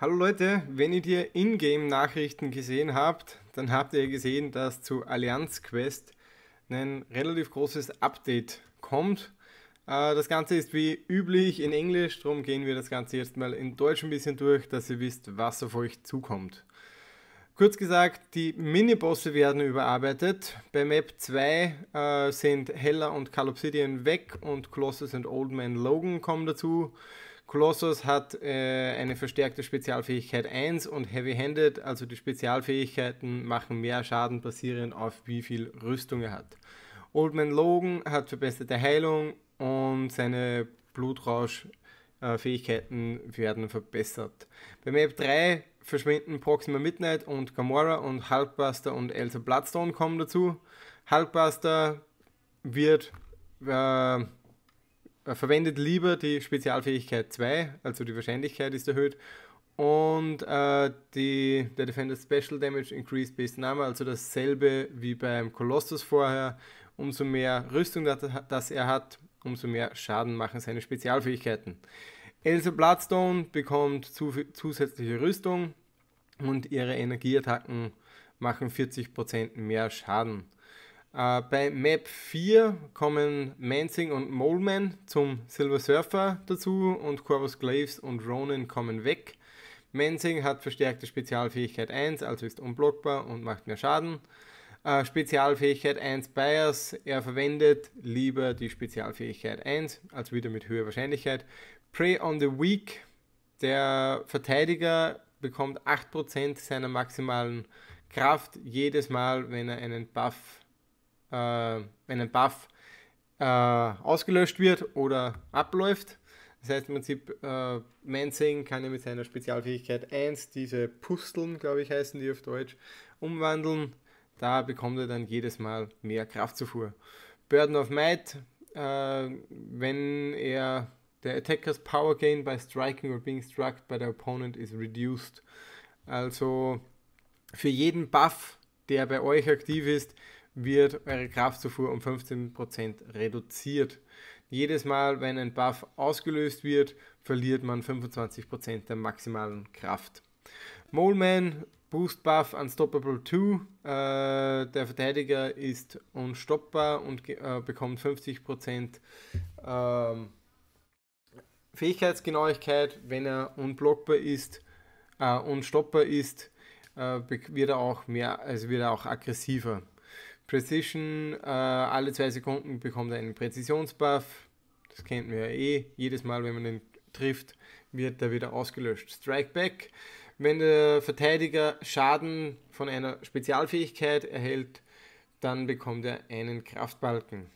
Hallo Leute, wenn ihr die Ingame-Nachrichten gesehen habt, dann habt ihr gesehen, dass zu Allianz Quest ein relativ großes Update kommt. Äh, das Ganze ist wie üblich in Englisch, darum gehen wir das Ganze jetzt mal in Deutsch ein bisschen durch, dass ihr wisst, was auf euch zukommt. Kurz gesagt, die Minibosse werden überarbeitet. Bei Map 2 äh, sind Hella und Calobsidian weg und Colossus und Old Man Logan kommen dazu. Colossus hat äh, eine verstärkte Spezialfähigkeit 1 und Heavy-Handed, also die Spezialfähigkeiten machen mehr Schaden basierend auf wie viel Rüstung er hat. Old Man Logan hat verbesserte Heilung und seine Blutrauschfähigkeiten äh, werden verbessert. Bei Map 3 verschwinden Proxima Midnight und Gamora und Hulkbuster und Elsa Bloodstone kommen dazu. Hulkbuster wird äh, äh, verwendet lieber die Spezialfähigkeit 2, also die Wahrscheinlichkeit ist erhöht. Und äh, die, der Defender Special Damage Increased Base Number, also dasselbe wie beim Colossus vorher. Umso mehr Rüstung, das, er hat, umso mehr Schaden machen seine Spezialfähigkeiten. Elsa Bloodstone bekommt zu, zusätzliche Rüstung und ihre Energieattacken machen 40% mehr Schaden. Äh, bei Map 4 kommen Mansing und Moleman zum Silver Surfer dazu und Corvus Glaives und Ronin kommen weg. Mansing hat verstärkte Spezialfähigkeit 1, also ist unblockbar und macht mehr Schaden. Äh, Spezialfähigkeit 1 Bias, er verwendet lieber die Spezialfähigkeit 1, also wieder mit höherer Wahrscheinlichkeit. Prey on the Weak, der Verteidiger bekommt 8% seiner maximalen Kraft jedes Mal, wenn er einen Buff äh, wenn ein Buff äh, ausgelöscht wird oder abläuft. Das heißt im Prinzip, äh, Mansing kann ja mit seiner Spezialfähigkeit 1 diese Pusteln, glaube ich, heißen die auf Deutsch, umwandeln. Da bekommt er dann jedes Mal mehr Kraftzufuhr. Burden of Might, äh, wenn er der Attacker's Power Gain by Striking or being struck by the opponent is reduced. Also für jeden Buff, der bei euch aktiv ist, wird eure Kraftzufuhr um 15% reduziert. Jedes Mal, wenn ein Buff ausgelöst wird, verliert man 25% der maximalen Kraft. Moleman Boost Buff Unstoppable 2. Äh, der Verteidiger ist unstoppbar und äh, bekommt 50% äh, Fähigkeitsgenauigkeit. Wenn er unblockbar ist, äh, unstoppbar ist, äh, wird er auch mehr, also wird er auch aggressiver. Precision, äh, alle zwei Sekunden bekommt er einen Präzisionsbuff. Das kennt man ja eh. Jedes Mal, wenn man den trifft, wird er wieder ausgelöscht. Strike Back. Wenn der Verteidiger Schaden von einer Spezialfähigkeit erhält, dann bekommt er einen Kraftbalken.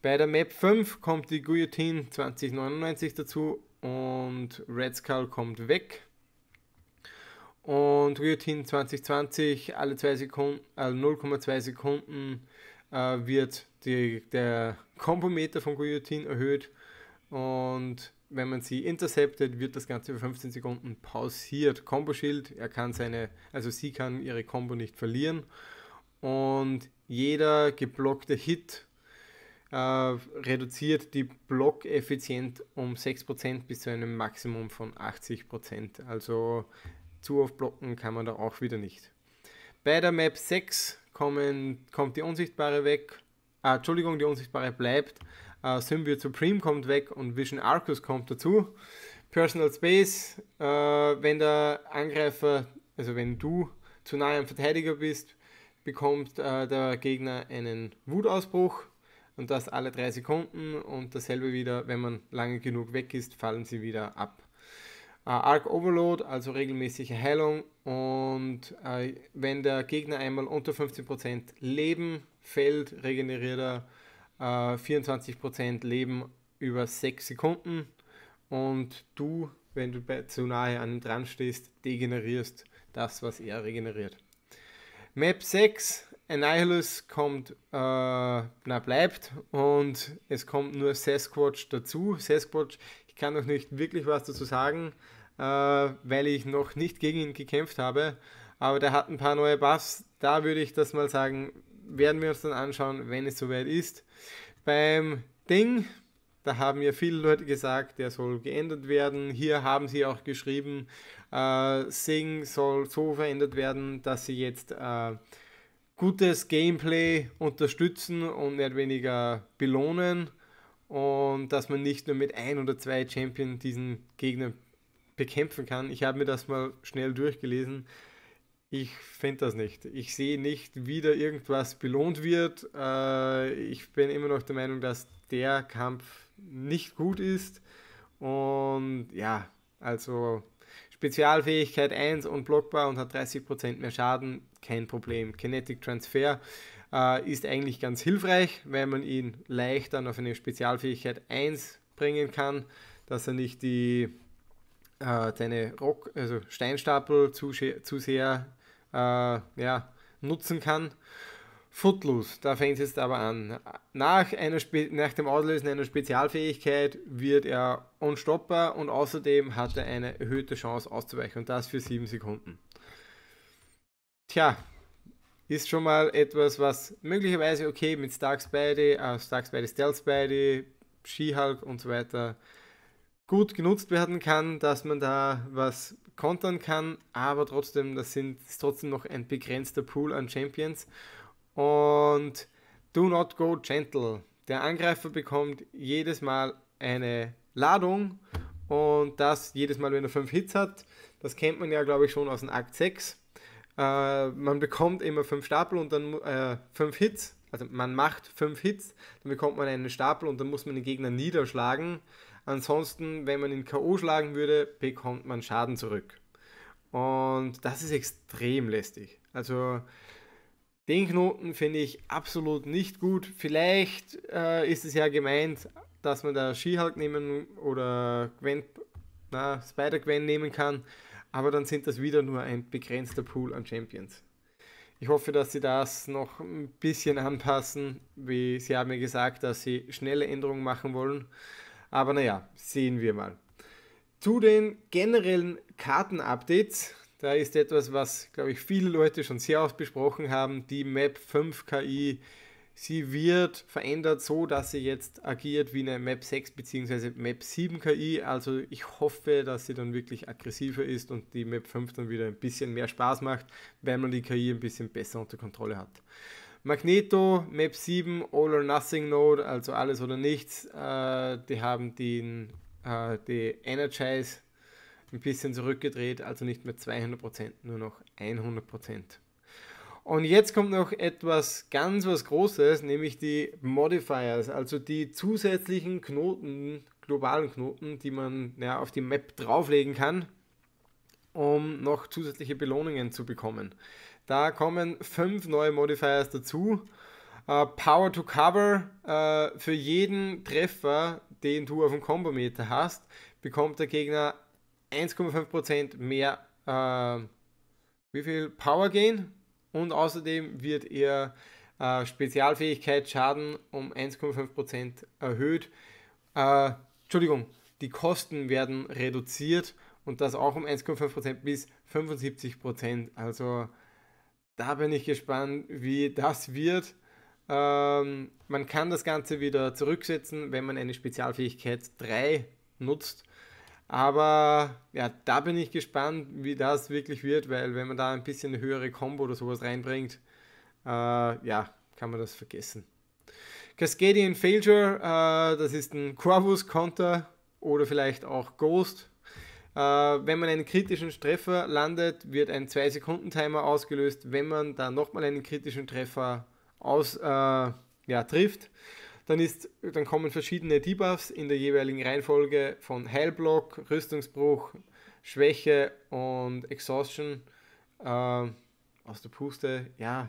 Bei der Map 5 kommt die Guillotine 2099 dazu und Red Skull kommt weg. Und Riotin 2020 alle 2 Sekunden, äh, also 0,2 Sekunden äh, wird die, der Kombometer von Guillotine erhöht. Und wenn man sie interceptet, wird das Ganze für 15 Sekunden pausiert. Combo-Schild, er kann seine, also sie kann ihre Combo nicht verlieren. Und jeder geblockte Hit äh, reduziert die Blockeffizienz um 6% bis zu einem Maximum von 80%. Also zu oft blocken kann man da auch wieder nicht. Bei der Map 6 kommen, kommt die Unsichtbare weg, äh, Entschuldigung, die Unsichtbare bleibt, äh, Symbiote Supreme kommt weg und Vision Arcus kommt dazu. Personal Space, äh, wenn der Angreifer, also wenn du zu nahe am Verteidiger bist, bekommt äh, der Gegner einen Wutausbruch und das alle drei Sekunden und dasselbe wieder, wenn man lange genug weg ist, fallen sie wieder ab äh, Arc Overload, also regelmäßige Heilung. Und äh, wenn der Gegner einmal unter 15% Leben fällt, regeneriert er äh, 24% Leben über 6 Sekunden. Und du, wenn du bei, zu nahe an ihm dran stehst, degenerierst das, was er regeneriert. Map 6, Annihilus kommt, äh, na bleibt und es kommt nur Sasquatch dazu. Sasquatch kann noch nicht wirklich was dazu sagen, äh, weil ich noch nicht gegen ihn gekämpft habe. Aber der hat ein paar neue Buffs. Da würde ich das mal sagen, werden wir uns dann anschauen, wenn es soweit ist. Beim Ding, da haben ja viele Leute gesagt, der soll geändert werden. Hier haben sie auch geschrieben, äh, Sing soll so verändert werden, dass sie jetzt äh, gutes Gameplay unterstützen und nicht weniger belohnen und dass man nicht nur mit ein oder zwei Champion diesen Gegner bekämpfen kann. Ich habe mir das mal schnell durchgelesen. Ich fände das nicht. Ich sehe nicht, wie da irgendwas belohnt wird. Äh, ich bin immer noch der Meinung, dass der Kampf nicht gut ist. Und ja, also Spezialfähigkeit 1 und blockbar und hat 30% mehr Schaden, kein Problem. Kinetic Transfer äh, ist eigentlich ganz hilfreich, weil man ihn leicht dann auf eine Spezialfähigkeit 1 bringen kann, dass er nicht die äh, deine Rock, also Steinstapel zu, zu sehr äh, ja, nutzen kann. Footloose, da fängt es jetzt aber an. Nach, einer nach dem Auslösen einer Spezialfähigkeit wird er unstoppbar und außerdem hat er eine erhöhte Chance auszuweichen und das für 7 Sekunden. Tja, ist schon mal etwas, was möglicherweise, okay, mit Stark Spidey, äh, Stark Spidey, Stealth Spidey, She-Hulk und so weiter gut genutzt werden kann, dass man da was kontern kann, aber trotzdem, das sind, ist trotzdem noch ein begrenzter Pool an Champions. Und Do Not Go Gentle. Der Angreifer bekommt jedes Mal eine Ladung und das jedes Mal, wenn er fünf Hits hat. Das kennt man ja, glaube ich, schon aus dem Akt 6. Äh, man bekommt immer fünf Stapel und dann äh, fünf Hits. Also man macht fünf Hits, dann bekommt man einen Stapel und dann muss man den Gegner niederschlagen. Ansonsten, wenn man ihn K.O. schlagen würde, bekommt man Schaden zurück. Und das ist extrem lästig. Also den Knoten finde ich absolut nicht gut. Vielleicht äh, ist es ja gemeint, dass man da Ski nehmen oder Gwen, na, Spider-Gwen nehmen kann aber dann sind das wieder nur ein begrenzter Pool an Champions. Ich hoffe, dass sie das noch ein bisschen anpassen. Wie sie haben mir ja gesagt, dass sie schnelle Änderungen machen wollen. Aber naja, sehen wir mal. Zu den generellen Karten-Updates, Da ist etwas, was, glaube ich, viele Leute schon sehr oft besprochen haben. Die Map 5 KI Sie wird verändert so, dass sie jetzt agiert wie eine Map 6 bzw. Map 7 KI. Also ich hoffe, dass sie dann wirklich aggressiver ist und die Map 5 dann wieder ein bisschen mehr Spaß macht, weil man die KI ein bisschen besser unter Kontrolle hat. Magneto, Map 7, All or Nothing Node, also alles oder nichts. Äh, die haben den, äh, die Energize ein bisschen zurückgedreht, also nicht mehr 200%, nur noch 100%. Und jetzt kommt noch etwas ganz was Großes, nämlich die Modifiers, also die zusätzlichen Knoten, globalen Knoten, die man ja, auf die Map drauflegen kann, um noch zusätzliche Belohnungen zu bekommen. Da kommen fünf neue Modifiers dazu. Uh, Power to Cover uh, für jeden Treffer, den du auf dem Kombometer hast, bekommt der Gegner 1,5% mehr uh, wie viel Power Gain und außerdem wird ihr äh, Spezialfähigkeitsschaden um 1,5% erhöht. Äh, Entschuldigung, die Kosten werden reduziert und das auch um 1,5% bis 75%. Also da bin ich gespannt, wie das wird. Ähm, man kann das Ganze wieder zurücksetzen, wenn man eine Spezialfähigkeit 3 nutzt. Aber ja, da bin ich gespannt, wie das wirklich wird, weil wenn man da ein bisschen eine höhere Combo oder sowas reinbringt, äh, ja, kann man das vergessen. Cascadian Failure, äh, das ist ein Corvus-Konter oder vielleicht auch Ghost. Äh, wenn man einen kritischen Treffer landet, wird ein 2-Sekunden-Timer ausgelöst, wenn man da nochmal einen kritischen Treffer aus, äh, ja, trifft. Dann, ist, dann kommen verschiedene Debuffs in der jeweiligen Reihenfolge von Heilblock, Rüstungsbruch, Schwäche und Exhaustion äh, aus der Puste. Ja,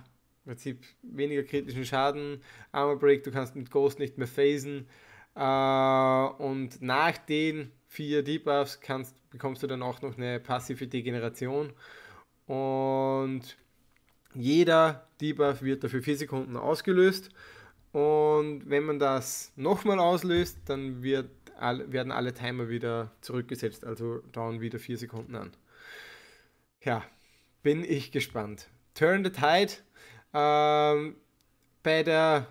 im Prinzip weniger kritischen Schaden, Armor Break, du kannst mit Ghost nicht mehr phasen. Äh, und nach den vier Debuffs kannst, bekommst du dann auch noch eine passive Degeneration. Und jeder Debuff wird dafür 4 Sekunden ausgelöst und wenn man das nochmal auslöst, dann wird, werden alle Timer wieder zurückgesetzt, also dauern wieder 4 Sekunden an. Ja, bin ich gespannt. Turn the Tide. Ähm, bei der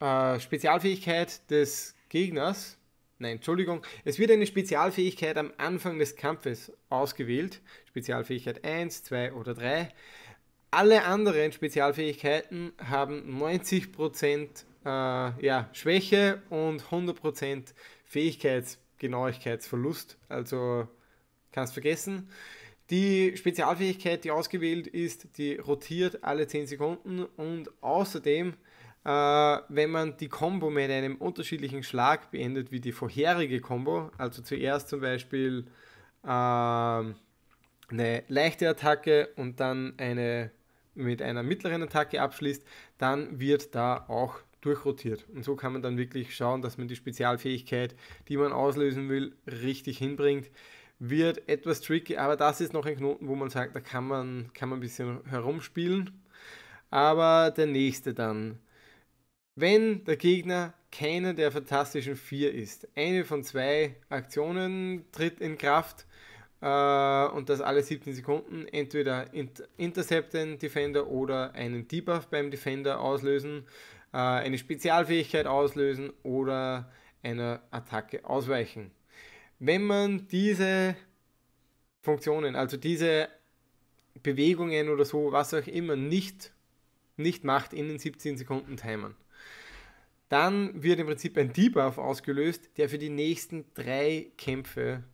äh, Spezialfähigkeit des Gegners, nein, Entschuldigung, es wird eine Spezialfähigkeit am Anfang des Kampfes ausgewählt. Spezialfähigkeit 1, 2 oder 3. Alle anderen Spezialfähigkeiten haben 90% äh, ja, Schwäche und 100% Fähigkeitsgenauigkeitsverlust. Also kannst vergessen. Die Spezialfähigkeit, die ausgewählt ist, die rotiert alle 10 Sekunden und außerdem, äh, wenn man die Combo mit einem unterschiedlichen Schlag beendet wie die vorherige Combo, also zuerst zum Beispiel äh, eine leichte Attacke und dann eine mit einer mittleren Attacke abschließt, dann wird da auch durchrotiert. Und so kann man dann wirklich schauen, dass man die Spezialfähigkeit, die man auslösen will, richtig hinbringt. Wird etwas tricky, aber das ist noch ein Knoten, wo man sagt, da kann man, kann man ein bisschen herumspielen. Aber der nächste dann. Wenn der Gegner keine der fantastischen vier ist, eine von zwei Aktionen tritt in Kraft, äh, und das alle 17 Sekunden entweder inter intercepten Defender oder einen Debuff beim Defender auslösen, äh, eine Spezialfähigkeit auslösen oder einer Attacke ausweichen. Wenn man diese Funktionen, also diese Bewegungen oder so, was auch immer, nicht, nicht macht in den 17 Sekunden Timern, dann wird im Prinzip ein Debuff ausgelöst, der für die nächsten drei Kämpfe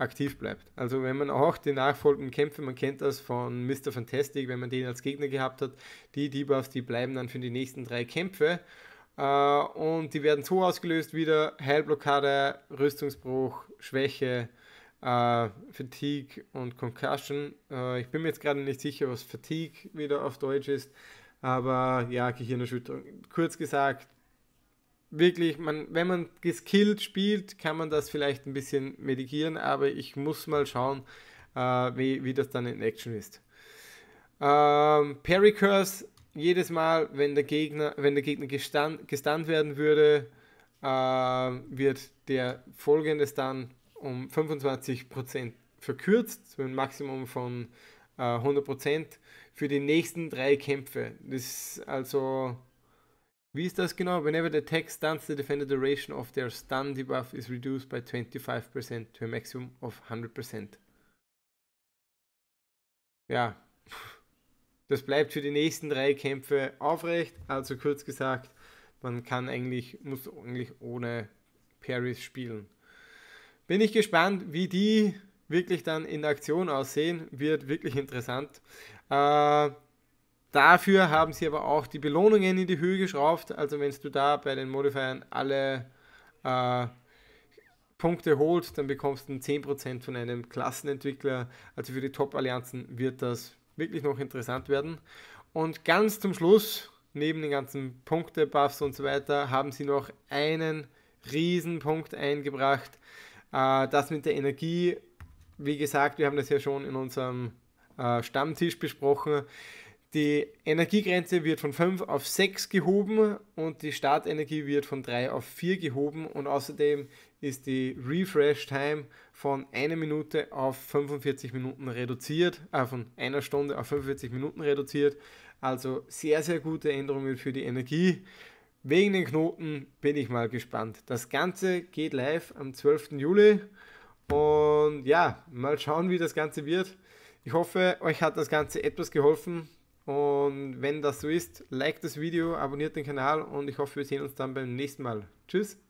aktiv bleibt. Also wenn man auch die nachfolgenden Kämpfe, man kennt das von Mr. Fantastic, wenn man den als Gegner gehabt hat, die Debuffs, die bleiben dann für die nächsten drei Kämpfe äh, und die werden so ausgelöst wieder Heilblockade, Rüstungsbruch, Schwäche, äh, Fatigue und Concussion. Äh, ich bin mir jetzt gerade nicht sicher, was Fatigue wieder auf Deutsch ist, aber ja, Gehirnerschütterung. Kurz gesagt, wirklich, man, wenn man geskillt spielt, kann man das vielleicht ein bisschen medikieren, aber ich muss mal schauen, äh, wie, wie das dann in Action ist. Ähm, Parry Curse, jedes Mal, wenn der Gegner, wenn der Gegner gestand, gestunt werden würde, äh, wird der folgende Stun um 25% verkürzt, mit einem Maximum von äh, 100% für die nächsten drei Kämpfe. Das ist also wie ist das genau? Whenever the attack stuns, the defender duration of their stun debuff is reduced by 25% to a maximum of 100%. Ja, das bleibt für die nächsten drei Kämpfe aufrecht. Also kurz gesagt, man kann eigentlich, muss eigentlich ohne Paris spielen. Bin ich gespannt, wie die wirklich dann in Aktion aussehen. Wird wirklich interessant. Äh, Dafür haben sie aber auch die Belohnungen in die Höhe geschraubt. Also wenn du da bei den Modifiern alle äh, Punkte holst, dann bekommst du 10% von einem Klassenentwickler. Also für die Top-Allianzen wird das wirklich noch interessant werden. Und ganz zum Schluss, neben den ganzen Punkte-Buffs und so weiter, haben sie noch einen Riesenpunkt eingebracht. Äh, das mit der Energie, wie gesagt, wir haben das ja schon in unserem äh, Stammtisch besprochen die Energiegrenze wird von 5 auf 6 gehoben und die Startenergie wird von 3 auf 4 gehoben und außerdem ist die Refresh-Time von einer Minute auf 45 Minuten reduziert, äh von einer Stunde auf 45 Minuten reduziert. Also sehr, sehr gute Änderungen für die Energie. Wegen den Knoten bin ich mal gespannt. Das Ganze geht live am 12. Juli und ja, mal schauen, wie das Ganze wird. Ich hoffe, euch hat das Ganze etwas geholfen. Und wenn das so ist, like das Video, abonniert den Kanal und ich hoffe, wir sehen uns dann beim nächsten Mal. Tschüss!